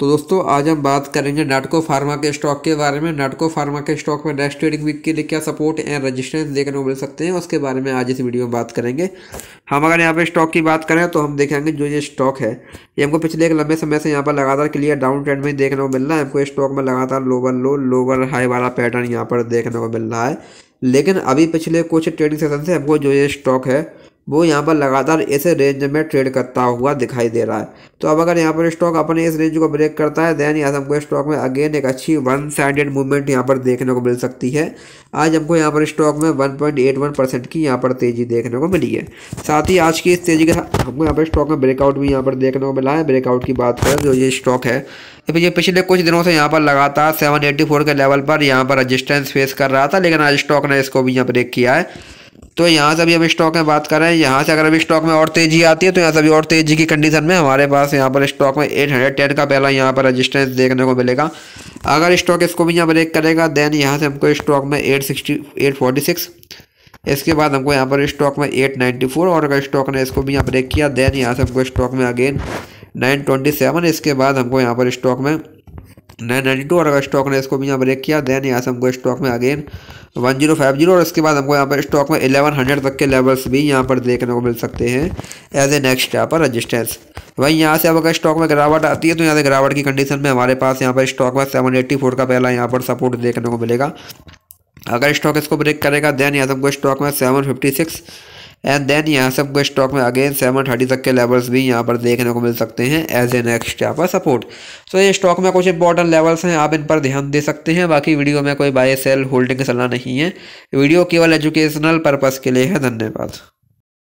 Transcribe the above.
तो दोस्तों आज हम बात करेंगे नाटको फार्मा के स्टॉक के बारे में नाटको फार्मा के स्टॉक में नेक्स्ट ट्रेडिंग वीक के लिए क्या सपोर्ट एंड रेजिस्टेंस देखने को मिल सकते हैं उसके बारे में आज इस वीडियो में बात करेंगे हम अगर यहाँ पे स्टॉक की बात करें तो हम देखेंगे जो ये स्टॉक है ये हमको पिछले एक लंबे समय से यहाँ पर लगातार क्लियर डाउन ट्रेंड में देखने को मिल रहा है हमको स्टॉक में लगातार लोअर लो लोअर हाई वाला पैटर्न यहाँ पर देखने को मिल रहा है लेकिन अभी पिछले कुछ ट्रेडिंग सेशन से हमको जो ये स्टॉक है वो यहाँ पर लगातार इस रेंज में ट्रेड करता हुआ दिखाई दे रहा है तो अब अगर यहाँ पर स्टॉक अपने इस रेंज को ब्रेक करता है देन आज हमको स्टॉक में अगेन एक अच्छी वन साइडेड मूवमेंट यहाँ पर देखने को मिल सकती है आज हमको यहाँ पर स्टॉक में 1.81 परसेंट की यहाँ पर तेज़ी देखने को मिली है साथ ही आज की इस तेज़ी के साथ हमको यहाँ पर स्टॉक में ब्रेकआउट भी यहाँ पर देखने को मिला है ब्रेकआउट की बात करें जो तो ये स्टॉक है तो ये पिछले कुछ दिनों से यहाँ पर लगातार सेवन के लेवल पर यहाँ पर रजिस्टेंस फेस कर रहा था लेकिन आज स्टॉक ने इसको भी यहाँ ब्रेक किया है तो यहाँ से अभी हम स्टॉक में बात कर रहे हैं यहाँ से अगर अभी स्टॉक में और तेज़ी आती है तो यहाँ से अभी और तेज़ी की कंडीशन में हमारे पास यहाँ पर स्टॉक में एट हंड्रेड टेन का पहला यहाँ पर रजिस्टेंस देखने को मिलेगा अगर स्टॉक इसको भी यहाँ ब्रेक करेगा देन यहाँ से हमको स्टॉक में eight sixty eight forty six इसके बाद हमको यहाँ पर स्टॉक में एट नाइन्टी फोर और अगर स्टॉक ने इसको भी यहाँ ब्रेक किया देन यहाँ से हमको स्टॉक में अगेन नाइन ट्वेंटी सेवन इसके बाद हमको यहाँ पर स्टॉक में नाइन नाइन्टी टू और अगर स्टॉक ने इसको भी यहाँ ब्रेक किया देन यहाँ से हमको स्टॉक में again one zero five zero और इसके बाद हमको यहाँ पर स्टॉक में एलेवन हंड्रेड तक के लेवल्स भी यहाँ पर देखने को मिल सकते हैं एज ए नेक्स्ट यहाँ पर रजिस्टेंस वहीं यहाँ से अब अगर स्टॉक में गिरावट आती है तो यहाँ से गिरावट की कंडीशन में हमारे पास यहाँ पर स्टॉक में सेवन एट्टी फोर का पहला यहाँ पर सपोर्ट देखने को मिलेगा अगर स्टॉक इसको ब्रेक करेगा देन यहाँ से हमको स्टॉक में seven fifty six and then यहाँ से आपको स्टॉक में अगेन सेवन थर्टी तक के लेवल्स भी यहाँ पर देखने को मिल सकते हैं एज ए नेक्स्ट यहाँ पर सपोर्ट सो ये स्टॉक में कुछ इंपॉर्टेंट लेवल्स हैं आप इन पर ध्यान दे सकते हैं बाकी वीडियो में कोई बाय सेल होल्डिंग की सलाह नहीं है वीडियो केवल एजुकेशनल पर्पज़ के लिए है धन्यवाद